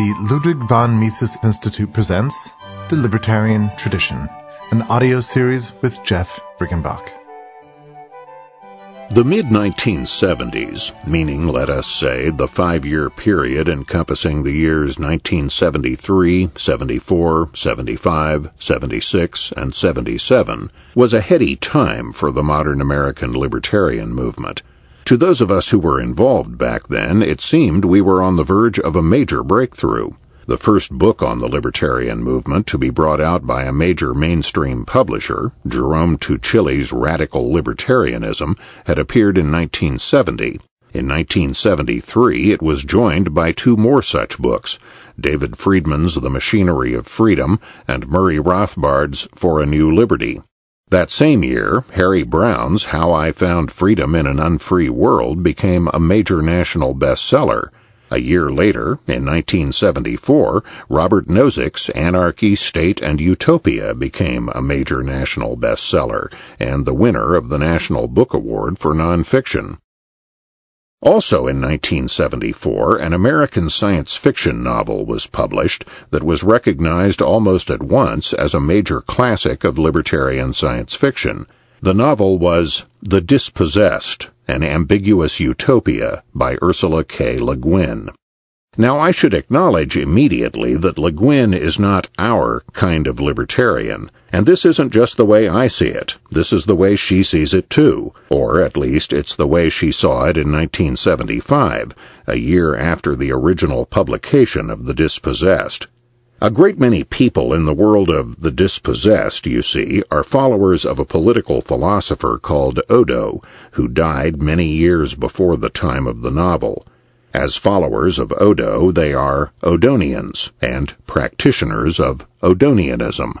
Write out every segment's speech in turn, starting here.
The Ludwig von Mises Institute presents The Libertarian Tradition, an audio series with Jeff Brickenbach. The mid 1970s, meaning, let us say, the five year period encompassing the years 1973, 74, 75, 76, and 77, was a heady time for the modern American libertarian movement. To those of us who were involved back then, it seemed we were on the verge of a major breakthrough. The first book on the libertarian movement to be brought out by a major mainstream publisher, Jerome Tuchili's Radical Libertarianism, had appeared in 1970. In 1973, it was joined by two more such books, David Friedman's The Machinery of Freedom and Murray Rothbard's For a New Liberty. That same year, Harry Brown's How I Found Freedom in an Unfree World became a major national bestseller. A year later, in 1974, Robert Nozick's Anarchy, State, and Utopia became a major national bestseller and the winner of the National Book Award for Nonfiction. Also in 1974, an American science fiction novel was published that was recognized almost at once as a major classic of libertarian science fiction. The novel was The Dispossessed, An Ambiguous Utopia by Ursula K. Le Guin. Now, I should acknowledge immediately that Le Guin is not our kind of libertarian, and this isn't just the way I see it. This is the way she sees it too, or at least it's the way she saw it in 1975, a year after the original publication of The Dispossessed. A great many people in the world of the dispossessed, you see, are followers of a political philosopher called Odo, who died many years before the time of the novel. As followers of Odo, they are Odonians and practitioners of Odonianism.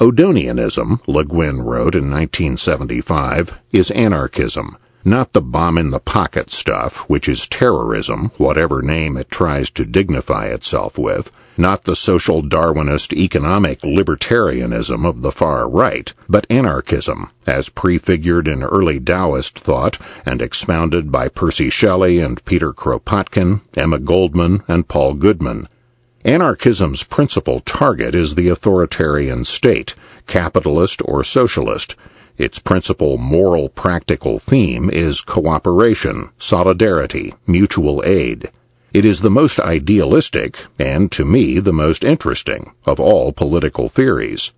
Odonianism, Le Guin wrote in 1975, is anarchism, not the bomb in the pocket stuff, which is terrorism, whatever name it tries to dignify itself with not the social Darwinist economic libertarianism of the far right, but anarchism, as prefigured in early Taoist thought and expounded by Percy Shelley and Peter Kropotkin, Emma Goldman, and Paul Goodman. Anarchism's principal target is the authoritarian state, capitalist or socialist. Its principal moral practical theme is cooperation, solidarity, mutual aid. It is the most idealistic, and to me the most interesting, of all political theories.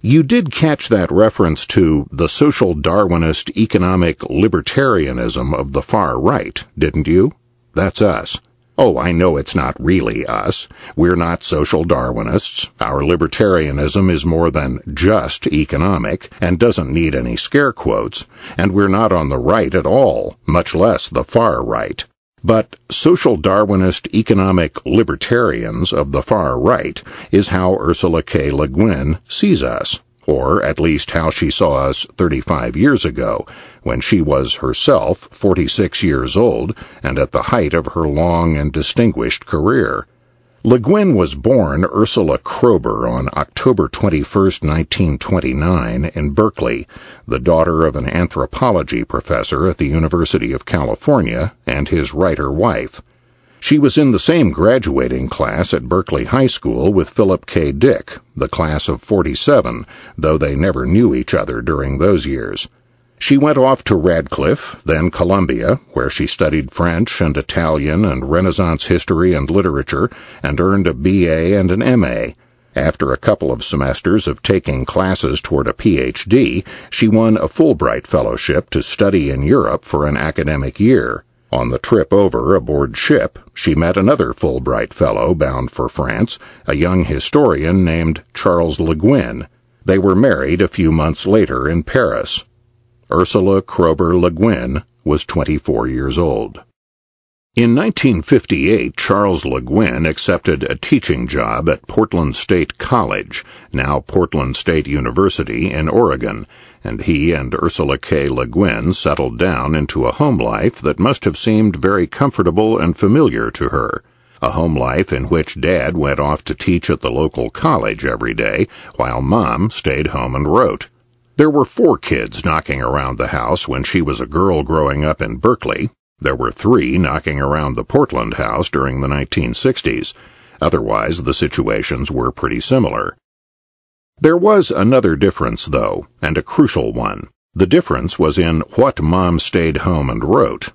You did catch that reference to the social Darwinist economic libertarianism of the far right, didn't you? That's us. Oh, I know it's not really us. We're not social Darwinists. Our libertarianism is more than just economic and doesn't need any scare quotes, and we're not on the right at all, much less the far right. But social Darwinist economic libertarians of the far right is how Ursula K. Le Guin sees us, or at least how she saw us 35 years ago, when she was herself 46 years old and at the height of her long and distinguished career. Le Guin was born Ursula Krober on October 21, 1929, in Berkeley, the daughter of an anthropology professor at the University of California and his writer wife. She was in the same graduating class at Berkeley High School with Philip K. Dick, the class of 47, though they never knew each other during those years. She went off to Radcliffe, then Columbia, where she studied French and Italian and Renaissance history and literature, and earned a BA and an MA. After a couple of semesters of taking classes toward a PhD, she won a Fulbright Fellowship to study in Europe for an academic year. On the trip over aboard ship, she met another Fulbright Fellow bound for France, a young historian named Charles Le Guin. They were married a few months later in Paris. Ursula Kroeber Le Guin was 24 years old. In 1958, Charles Le Guin accepted a teaching job at Portland State College, now Portland State University in Oregon, and he and Ursula K. Le Guin settled down into a home life that must have seemed very comfortable and familiar to her. A home life in which Dad went off to teach at the local college every day, while Mom stayed home and wrote. There were four kids knocking around the house when she was a girl growing up in Berkeley. There were three knocking around the Portland house during the 1960s. Otherwise, the situations were pretty similar. There was another difference, though, and a crucial one. The difference was in what mom stayed home and wrote.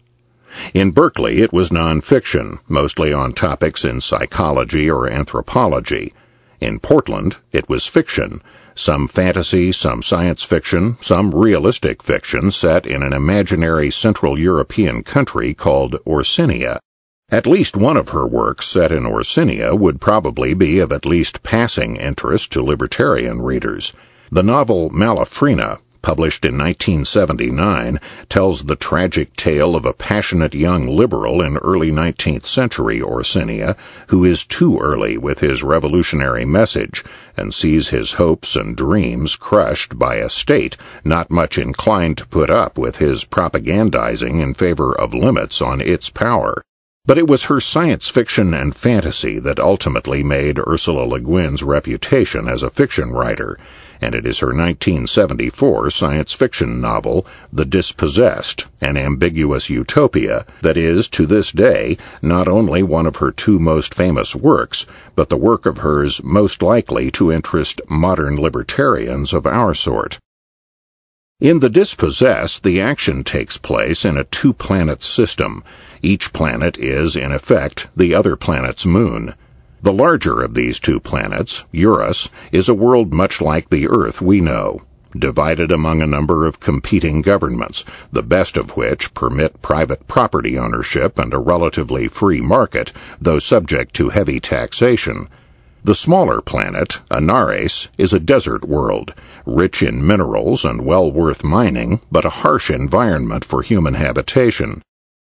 In Berkeley, it was nonfiction, mostly on topics in psychology or anthropology. In Portland, it was fiction, some fantasy, some science fiction, some realistic fiction set in an imaginary Central European country called Orsinia. At least one of her works set in Orsinia would probably be of at least passing interest to libertarian readers. The novel Malafrina published in 1979, tells the tragic tale of a passionate young liberal in early 19th century Orsinia who is too early with his revolutionary message and sees his hopes and dreams crushed by a state not much inclined to put up with his propagandizing in favor of limits on its power. But it was her science fiction and fantasy that ultimately made Ursula Le Guin's reputation as a fiction writer, and it is her 1974 science fiction novel, The Dispossessed, an ambiguous utopia, that is, to this day, not only one of her two most famous works, but the work of hers most likely to interest modern libertarians of our sort. In The Dispossessed, the action takes place in a two planet system. Each planet is, in effect, the other planet's moon. The larger of these two planets, Eurus, is a world much like the Earth we know, divided among a number of competing governments, the best of which permit private property ownership and a relatively free market, though subject to heavy taxation. The smaller planet, Anares, is a desert world, rich in minerals and well worth mining, but a harsh environment for human habitation.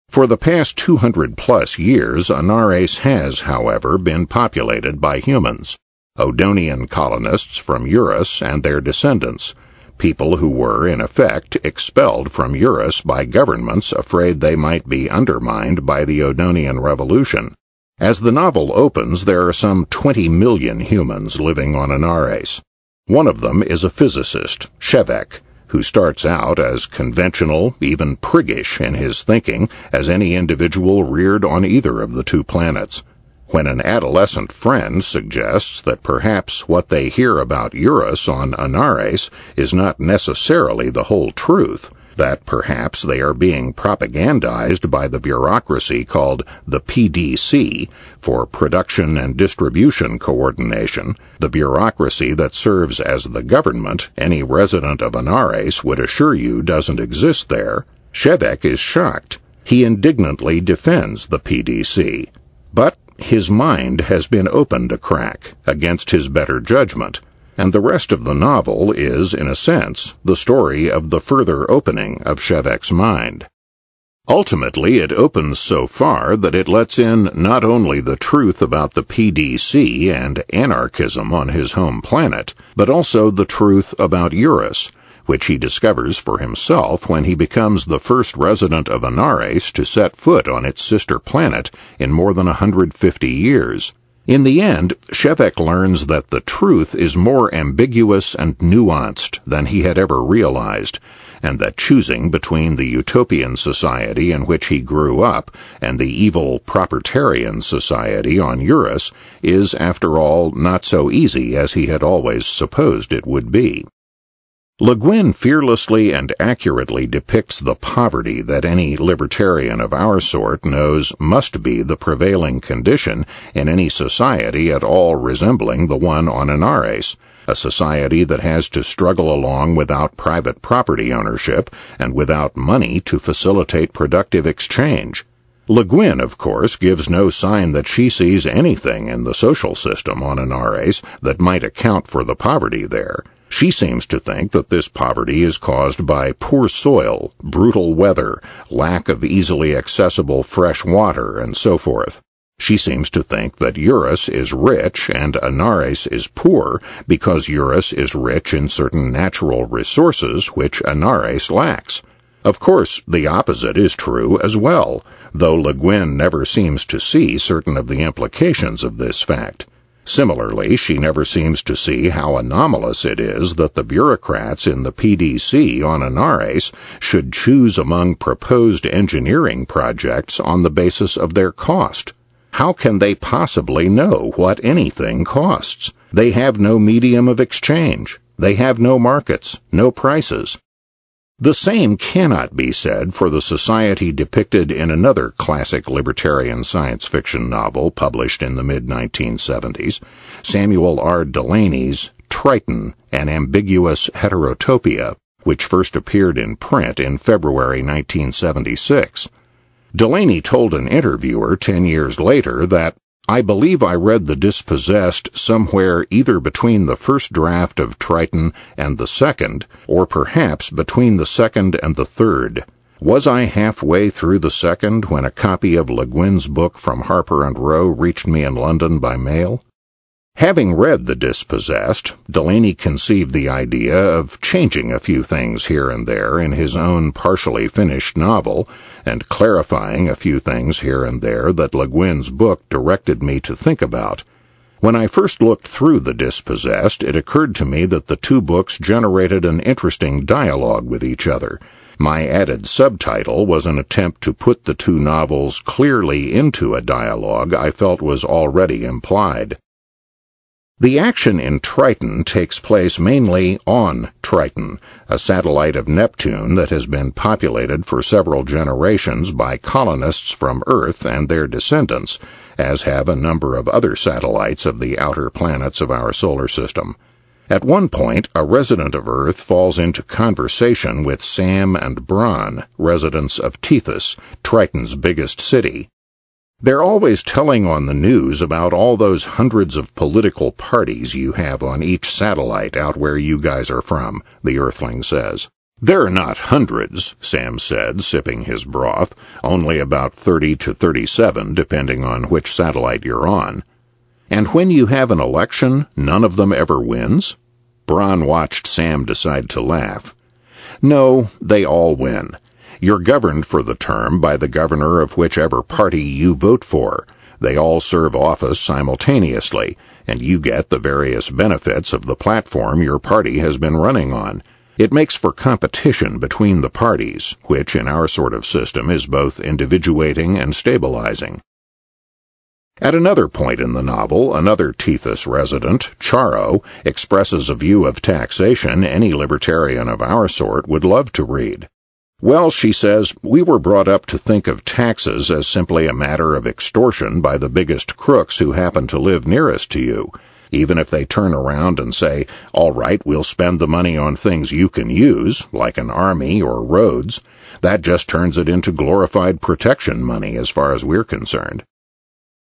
For the past 200 plus years, Anares has, however, been populated by humans, Odonian colonists from Eurus and their descendants, people who were, in effect, expelled from Eurus by governments afraid they might be undermined by the Odonian Revolution. As the novel opens, there are some 20 million humans living on Anares. One of them is a physicist, Shevek, who starts out as conventional, even priggish in his thinking as any individual reared on either of the two planets. When an adolescent friend suggests that perhaps what they hear about Eurus on Anares is not necessarily the whole truth, that perhaps they are being propagandized by the bureaucracy called the PDC for Production and Distribution Coordination, the bureaucracy that serves as the government any resident of Anares would assure you doesn't exist there, Shevek is shocked. He indignantly defends the PDC. But his mind has been opened a crack against his better judgment and the rest of the novel is, in a sense, the story of the further opening of Shevek's mind. Ultimately, it opens so far that it lets in not only the truth about the PDC and anarchism on his home planet, but also the truth about Eurus, which he discovers for himself when he becomes the first resident of Anares to set foot on its sister planet in more than 150 years. In the end, Shevek learns that the truth is more ambiguous and nuanced than he had ever realized, and that choosing between the utopian society in which he grew up and the evil propertarian society on Eurus is, after all, not so easy as he had always supposed it would be. Le Guin fearlessly and accurately depicts the poverty that any libertarian of our sort knows must be the prevailing condition in any society at all resembling the one on Anares, a society that has to struggle along without private property ownership and without money to facilitate productive exchange. Le Guin, of course, gives no sign that she sees anything in the social system on Anares that might account for the poverty there. She seems to think that this poverty is caused by poor soil, brutal weather, lack of easily accessible fresh water, and so forth. She seems to think that Eurus is rich and Anares is poor because Eurus is rich in certain natural resources which Anares lacks. Of course, the opposite is true as well, though Le Guin never seems to see certain of the implications of this fact. Similarly, she never seems to see how anomalous it is that the bureaucrats in the PDC on Anares should choose among proposed engineering projects on the basis of their cost. How can they possibly know what anything costs? They have no medium of exchange. They have no markets, no prices, the same cannot be said for the society depicted in another classic libertarian science fiction novel published in the mid 1970s, Samuel R. Delaney's Triton, an ambiguous heterotopia, which first appeared in print in February 1976. Delaney told an interviewer 10 years later that I believe I read The Dispossessed somewhere either between the first draft of Triton and the second, or perhaps between the second and the third. Was I halfway through the second when a copy of Le Guin's book from Harper and Row reached me in London by mail? Having read The Dispossessed, Delaney conceived the idea of changing a few things here and there in his own partially finished novel, and clarifying a few things here and there that Le Guin's book directed me to think about. When I first looked through The Dispossessed, it occurred to me that the two books generated an interesting dialogue with each other. My added subtitle was an attempt to put the two novels clearly into a dialogue I felt was already implied. The action in Triton takes place mainly on Triton, a satellite of Neptune that has been populated for several generations by colonists from Earth and their descendants, as have a number of other satellites of the outer planets of our solar system. At one point, a resident of Earth falls into conversation with Sam and Bron, residents of Tethys, Triton's biggest city, they're always telling on the news about all those hundreds of political parties you have on each satellite out where you guys are from, the Earthling says. they are not hundreds, Sam said, sipping his broth, only about 30 to 37, depending on which satellite you're on. And when you have an election, none of them ever wins? Braun watched Sam decide to laugh. No, they all win. You're governed for the term by the governor of whichever party you vote for. They all serve office simultaneously, and you get the various benefits of the platform your party has been running on. It makes for competition between the parties, which in our sort of system is both individuating and stabilizing. At another point in the novel, another Tethys resident, Charo, expresses a view of taxation any libertarian of our sort would love to read. Well, she says, we were brought up to think of taxes as simply a matter of extortion by the biggest crooks who happen to live nearest to you. Even if they turn around and say, all right, we'll spend the money on things you can use, like an army or roads, that just turns it into glorified protection money as far as we're concerned.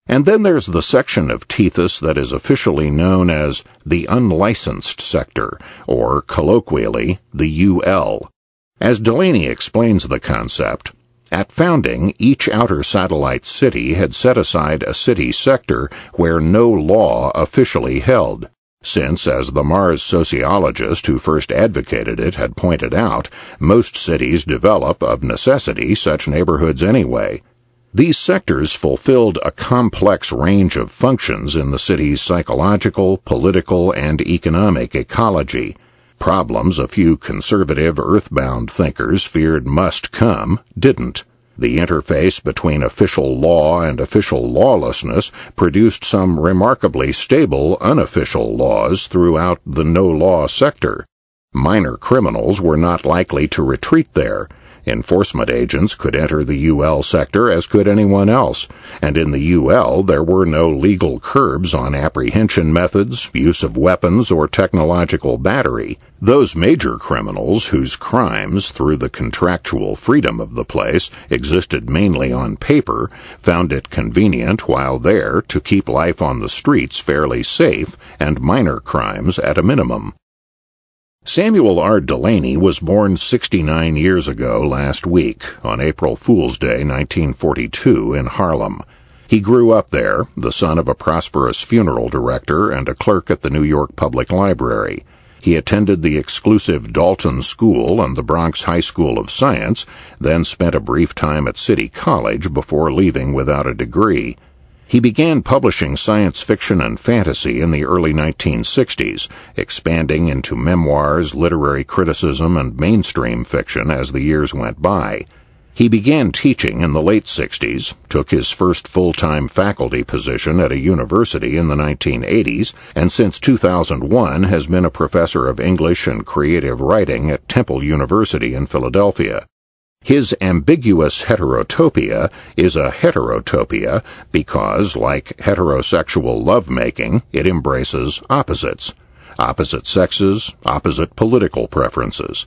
And then there's the section of Tethys that is officially known as the unlicensed sector, or colloquially, the UL. As Delaney explains the concept, at founding, each outer satellite city had set aside a city sector where no law officially held, since, as the Mars sociologist who first advocated it had pointed out, most cities develop of necessity such neighborhoods anyway. These sectors fulfilled a complex range of functions in the city's psychological, political, and economic ecology. Problems a few conservative earthbound thinkers feared must come didn't. The interface between official law and official lawlessness produced some remarkably stable unofficial laws throughout the no law sector. Minor criminals were not likely to retreat there, Enforcement agents could enter the UL sector as could anyone else, and in the UL there were no legal curbs on apprehension methods, use of weapons, or technological battery. Those major criminals whose crimes, through the contractual freedom of the place, existed mainly on paper, found it convenient while there to keep life on the streets fairly safe and minor crimes at a minimum. Samuel R. Delaney was born 69 years ago last week, on April Fool's Day 1942, in Harlem. He grew up there, the son of a prosperous funeral director and a clerk at the New York Public Library. He attended the exclusive Dalton School and the Bronx High School of Science, then spent a brief time at City College before leaving without a degree. He began publishing science fiction and fantasy in the early 1960s, expanding into memoirs, literary criticism, and mainstream fiction as the years went by. He began teaching in the late 60s, took his first full-time faculty position at a university in the 1980s, and since 2001 has been a professor of English and creative writing at Temple University in Philadelphia. His ambiguous heterotopia is a heterotopia because, like heterosexual lovemaking, it embraces opposites opposite sexes, opposite political preferences.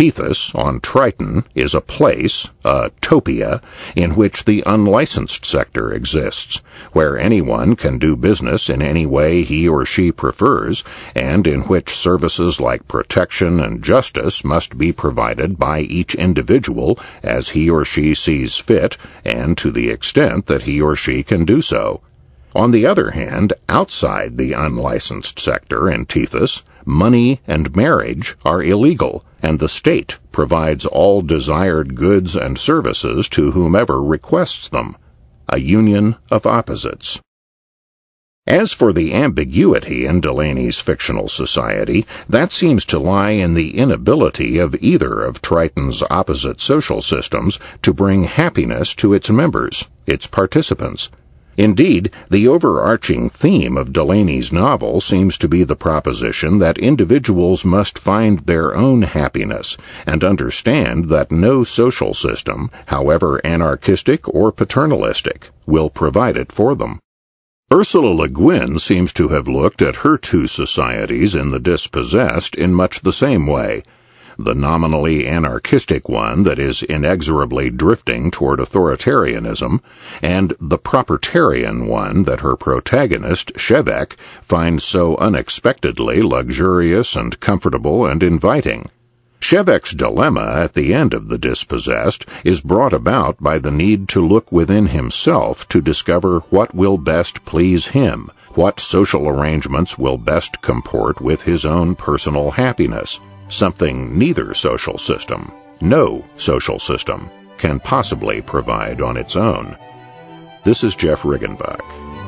Tethys on Triton is a place, a topia, in which the unlicensed sector exists, where anyone can do business in any way he or she prefers, and in which services like protection and justice must be provided by each individual as he or she sees fit and to the extent that he or she can do so. On the other hand, outside the unlicensed sector in TFIS, money and marriage are illegal, and the state provides all desired goods and services to whomever requests them. A union of opposites. As for the ambiguity in Delaney's fictional society, that seems to lie in the inability of either of Triton's opposite social systems to bring happiness to its members, its participants, Indeed, the overarching theme of Delaney's novel seems to be the proposition that individuals must find their own happiness and understand that no social system, however anarchistic or paternalistic, will provide it for them. Ursula Le Guin seems to have looked at her two societies in The Dispossessed in much the same way the nominally anarchistic one that is inexorably drifting toward authoritarianism, and the propertarian one that her protagonist, Shevek, finds so unexpectedly luxurious and comfortable and inviting. Shevek's dilemma at the end of The Dispossessed is brought about by the need to look within himself to discover what will best please him, what social arrangements will best comport with his own personal happiness something neither social system, no social system, can possibly provide on its own. This is Jeff Riggenbach.